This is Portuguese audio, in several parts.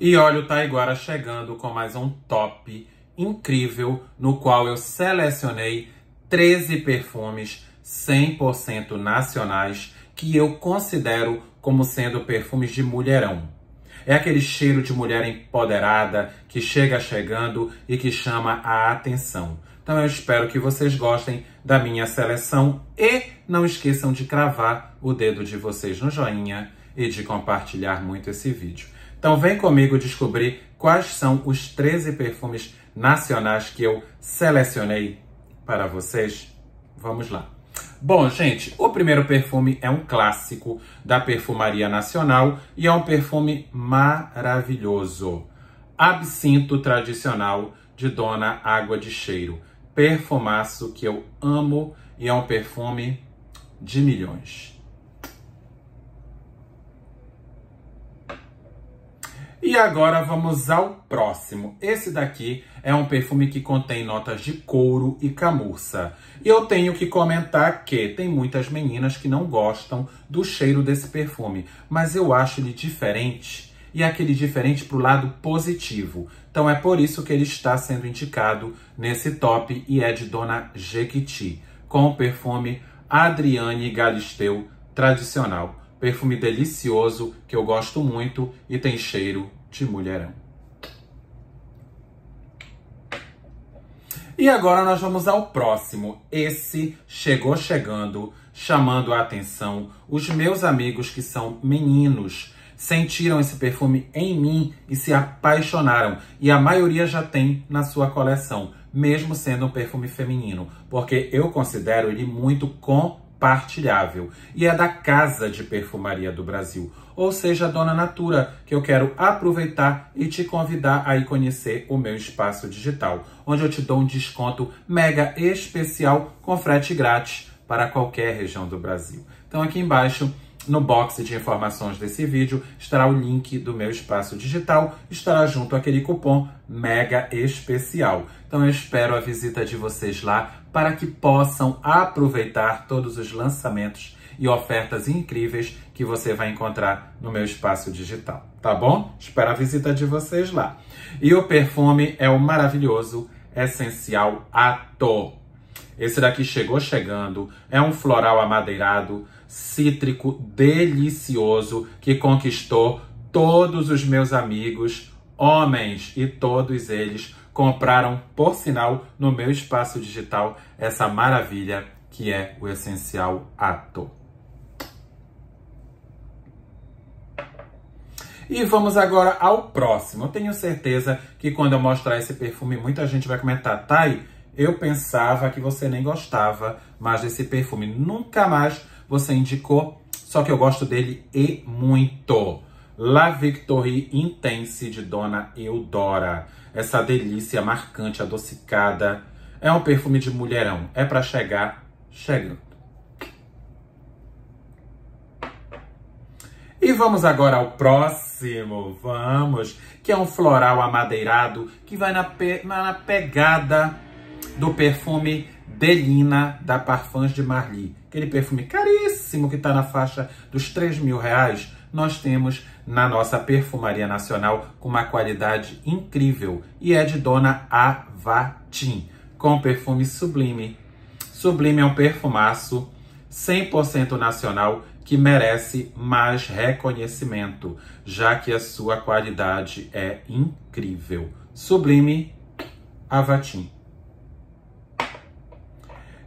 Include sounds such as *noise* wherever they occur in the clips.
E olha o Taiguara chegando com mais um top incrível, no qual eu selecionei 13 perfumes 100% nacionais que eu considero como sendo perfumes de mulherão. É aquele cheiro de mulher empoderada que chega chegando e que chama a atenção. Então eu espero que vocês gostem da minha seleção e não esqueçam de cravar o dedo de vocês no joinha e de compartilhar muito esse vídeo. Então vem comigo descobrir quais são os 13 perfumes nacionais que eu selecionei para vocês. Vamos lá. Bom, gente, o primeiro perfume é um clássico da perfumaria nacional e é um perfume maravilhoso. Absinto tradicional de Dona Água de Cheiro. Perfumaço que eu amo e é um perfume de milhões. E agora vamos ao próximo. Esse daqui é um perfume que contém notas de couro e camurça. E eu tenho que comentar que tem muitas meninas que não gostam do cheiro desse perfume, mas eu acho ele diferente e aquele diferente para o lado positivo. Então é por isso que ele está sendo indicado nesse top e é de Dona Jequiti, com o perfume Adriane Galisteu tradicional. Perfume delicioso que eu gosto muito e tem cheiro de mulherão. E agora nós vamos ao próximo. Esse chegou chegando, chamando a atenção. Os meus amigos que são meninos sentiram esse perfume em mim e se apaixonaram. E a maioria já tem na sua coleção, mesmo sendo um perfume feminino, porque eu considero ele muito com compartilhável e é da Casa de Perfumaria do Brasil, ou seja, Dona Natura, que eu quero aproveitar e te convidar a ir conhecer o meu espaço digital, onde eu te dou um desconto mega especial com frete grátis para qualquer região do Brasil. Então aqui embaixo no box de informações desse vídeo estará o link do meu espaço digital, estará junto aquele cupom mega especial. Então eu espero a visita de vocês lá para que possam aproveitar todos os lançamentos e ofertas incríveis que você vai encontrar no meu espaço digital, tá bom? Espero a visita de vocês lá. E o perfume é o maravilhoso Essencial Ator. Esse daqui chegou chegando, é um floral amadeirado, cítrico, delicioso, que conquistou todos os meus amigos, homens, e todos eles compraram, por sinal, no meu espaço digital, essa maravilha que é o essencial ato. E vamos agora ao próximo. Eu tenho certeza que quando eu mostrar esse perfume, muita gente vai comentar, Thay, eu pensava que você nem gostava mais desse perfume. Nunca mais você indicou, só que eu gosto dele e muito. La Victorie Intense de Dona Eudora. Essa delícia marcante, adocicada. É um perfume de mulherão. É para chegar chegando. E vamos agora ao próximo, vamos, que é um floral amadeirado que vai na, pe na pegada do perfume Delina da Parfums de Marly. Aquele perfume caríssimo que está na faixa dos 3 mil reais, nós temos na nossa perfumaria nacional com uma qualidade incrível e é de Dona Avatim, com perfume Sublime. Sublime é um perfumaço 100% nacional que merece mais reconhecimento, já que a sua qualidade é incrível. Sublime Avatim.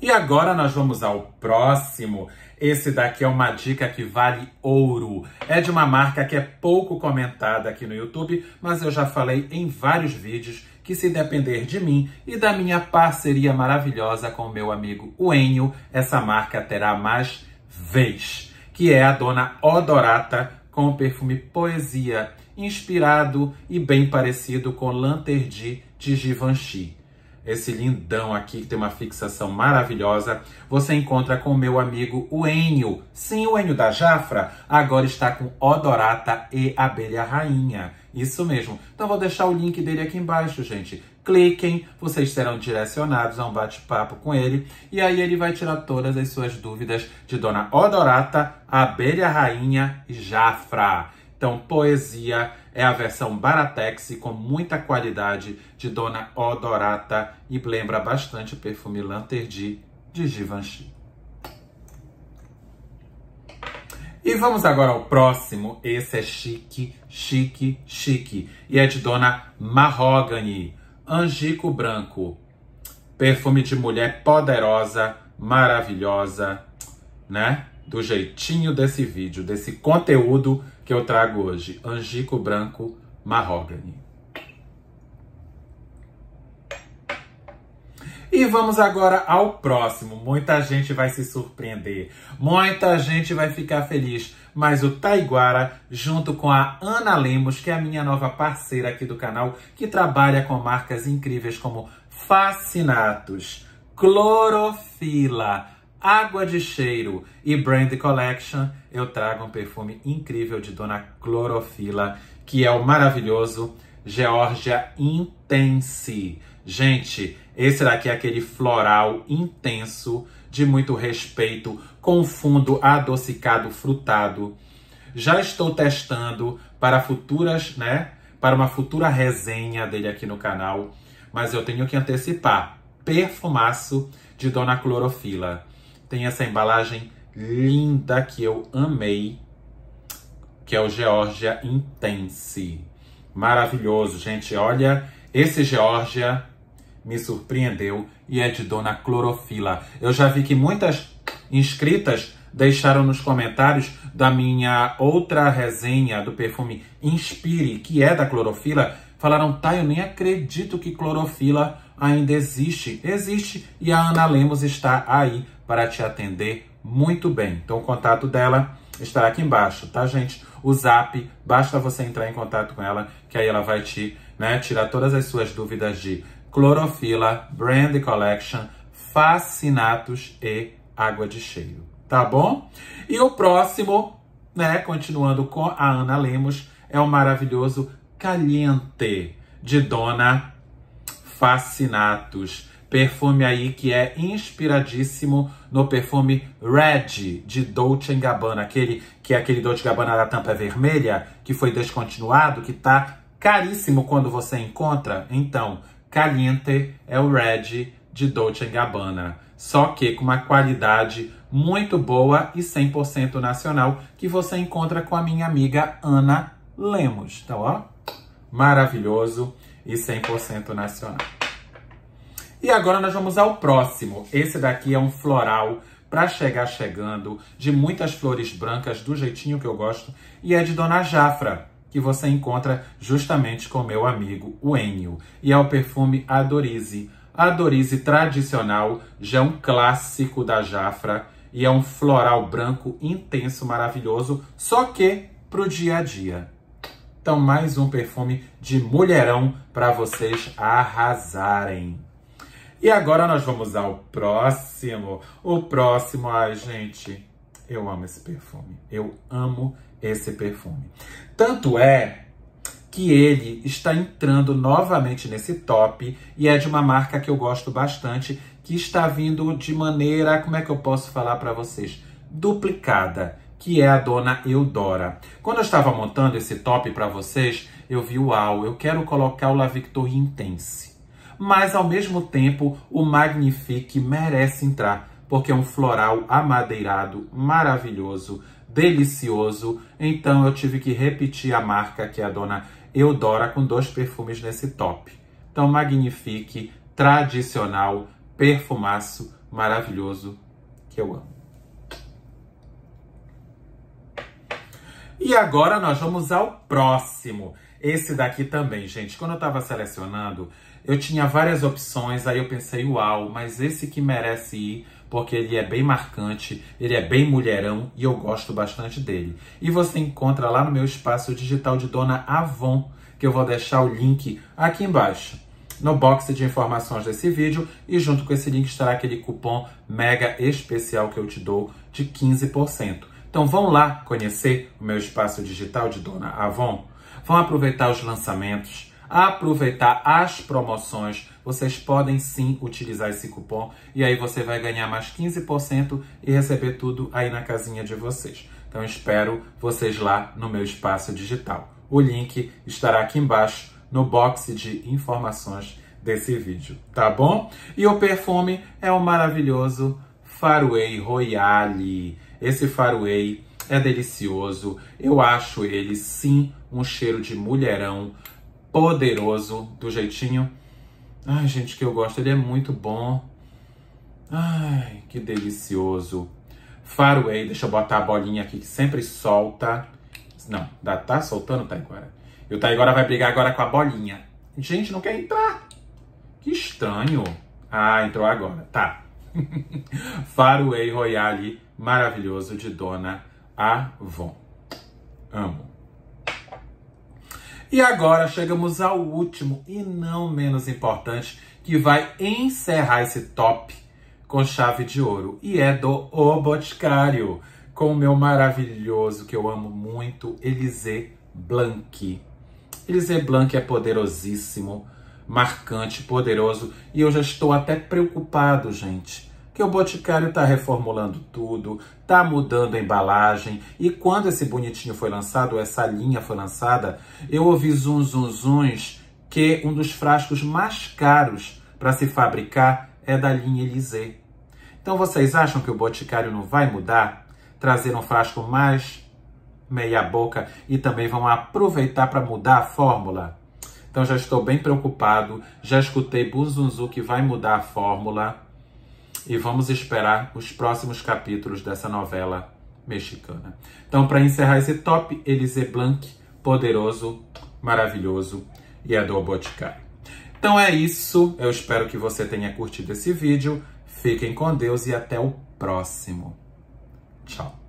E agora nós vamos ao próximo. Esse daqui é uma dica que vale ouro. É de uma marca que é pouco comentada aqui no YouTube, mas eu já falei em vários vídeos que se depender de mim e da minha parceria maravilhosa com meu amigo Uenio, essa marca terá mais vez, que é a dona Odorata com o perfume Poesia, inspirado e bem parecido com Lanterdi de Givenchy esse lindão aqui que tem uma fixação maravilhosa, você encontra com o meu amigo o Enio. Sim, o Enio da Jafra agora está com odorata e abelha rainha. Isso mesmo. Então vou deixar o link dele aqui embaixo, gente. Cliquem, vocês serão direcionados a um bate-papo com ele e aí ele vai tirar todas as suas dúvidas de Dona Odorata, Abelha Rainha e Jafra. Então, poesia é a versão Baratex com muita qualidade de Dona Odorata e lembra bastante o perfume Lanterdi de Givenchy. E vamos agora ao próximo. Esse é chique, chique, chique. E é de Dona Marrogani, Angico Branco. Perfume de mulher poderosa, maravilhosa, né? Do jeitinho desse vídeo, desse conteúdo que eu trago hoje, Angico Branco Mahogany. E vamos agora ao próximo. Muita gente vai se surpreender, muita gente vai ficar feliz, mas o Taiguara, junto com a Ana Lemos, que é a minha nova parceira aqui do canal, que trabalha com marcas incríveis como Fascinatos, Clorofila, água de cheiro e Brand Collection, eu trago um perfume incrível de Dona Clorofila, que é o maravilhoso Georgia Intense. Gente, esse daqui é aquele floral intenso, de muito respeito, com fundo adocicado, frutado. Já estou testando para futuras, né? Para uma futura resenha dele aqui no canal, mas eu tenho que antecipar. Perfumaço de Dona Clorofila. Tem essa embalagem linda que eu amei, que é o Georgia Intense. Maravilhoso, gente. Olha, esse Georgia me surpreendeu e é de Dona Clorofila. Eu já vi que muitas inscritas deixaram nos comentários da minha outra resenha do perfume Inspire, que é da Clorofila, Falaram, tá, eu nem acredito que clorofila ainda existe. Existe e a Ana Lemos está aí para te atender muito bem. Então o contato dela estará aqui embaixo, tá, gente? O zap, basta você entrar em contato com ela, que aí ela vai te né, tirar todas as suas dúvidas de clorofila, brand collection, fascinatos e água de cheiro, tá bom? E o próximo, né, continuando com a Ana Lemos, é o maravilhoso Caliente, de Dona Fascinatus. Perfume aí que é inspiradíssimo no perfume Red de Dolce Gabbana, aquele que é aquele Dolce Gabbana da tampa vermelha, que foi descontinuado, que tá caríssimo quando você encontra. Então, Caliente é o Red de Dolce Gabbana, só que com uma qualidade muito boa e 100% nacional, que você encontra com a minha amiga Ana Lemos, tá ó? maravilhoso e 100% nacional. E agora nós vamos ao próximo. Esse daqui é um floral para chegar chegando, de muitas flores brancas, do jeitinho que eu gosto, e é de Dona Jafra, que você encontra justamente com meu amigo, o Enio. E é o perfume Adorize. Adorize tradicional, já é um clássico da Jafra, e é um floral branco intenso, maravilhoso, só que para o dia a dia. Então, mais um perfume de mulherão para vocês arrasarem. E agora nós vamos ao próximo. O próximo, ai, gente, eu amo esse perfume. Eu amo esse perfume. Tanto é que ele está entrando novamente nesse top e é de uma marca que eu gosto bastante, que está vindo de maneira, como é que eu posso falar para vocês? Duplicada que é a dona Eudora. Quando eu estava montando esse top para vocês, eu vi, uau, eu quero colocar o La Victor Intense. Mas, ao mesmo tempo, o Magnifique merece entrar, porque é um floral amadeirado, maravilhoso, delicioso. Então, eu tive que repetir a marca, que é a dona Eudora, com dois perfumes nesse top. Então, Magnifique, tradicional, perfumaço, maravilhoso, que eu amo. E agora nós vamos ao próximo. Esse daqui também, gente. Quando eu tava selecionando, eu tinha várias opções, aí eu pensei, uau, mas esse que merece ir, porque ele é bem marcante, ele é bem mulherão e eu gosto bastante dele. E você encontra lá no meu espaço digital de Dona Avon, que eu vou deixar o link aqui embaixo no box de informações desse vídeo e junto com esse link estará aquele cupom mega especial que eu te dou de 15%. Então vão lá conhecer o meu espaço digital de Dona Avon. Vão aproveitar os lançamentos, aproveitar as promoções. Vocês podem sim utilizar esse cupom e aí você vai ganhar mais 15% e receber tudo aí na casinha de vocês. Então espero vocês lá no meu espaço digital. O link estará aqui embaixo no box de informações desse vídeo, tá bom? E o perfume é o maravilhoso Faraway Royale. Esse Faraway é delicioso. Eu acho ele, sim, um cheiro de mulherão poderoso, do jeitinho. Ai, gente, que eu gosto. Ele é muito bom. Ai, que delicioso. Faraway, deixa eu botar a bolinha aqui que sempre solta. Não, dá, tá soltando, tá agora. E o Taiguara vai brigar agora com a bolinha. Gente, não quer entrar. Que estranho. Ah, entrou agora. Tá. *laughs* Faraway Royale maravilhoso de Dona Avon. Amo. E agora chegamos ao último e não menos importante, que vai encerrar esse top com chave de ouro. E é do O Boticário, com o meu maravilhoso, que eu amo muito, Elisée Blanc. Elisée Blanc é poderosíssimo, marcante, poderoso. E eu já estou até preocupado, gente, que o Boticário está reformulando tudo, está mudando a embalagem. E quando esse bonitinho foi lançado, ou essa linha foi lançada, eu ouvi zum zum zuns que um dos frascos mais caros para se fabricar é da linha Elysée. Então vocês acham que o Boticário não vai mudar? Trazer um frasco mais meia boca e também vão aproveitar para mudar a fórmula? Então já estou bem preocupado, já escutei Buzunzu que vai mudar a fórmula e vamos esperar os próximos capítulos dessa novela mexicana. Então, para encerrar esse top, Elise Blanc, poderoso, maravilhoso e a do Boticário. Então é isso, eu espero que você tenha curtido esse vídeo, fiquem com Deus e até o próximo. Tchau.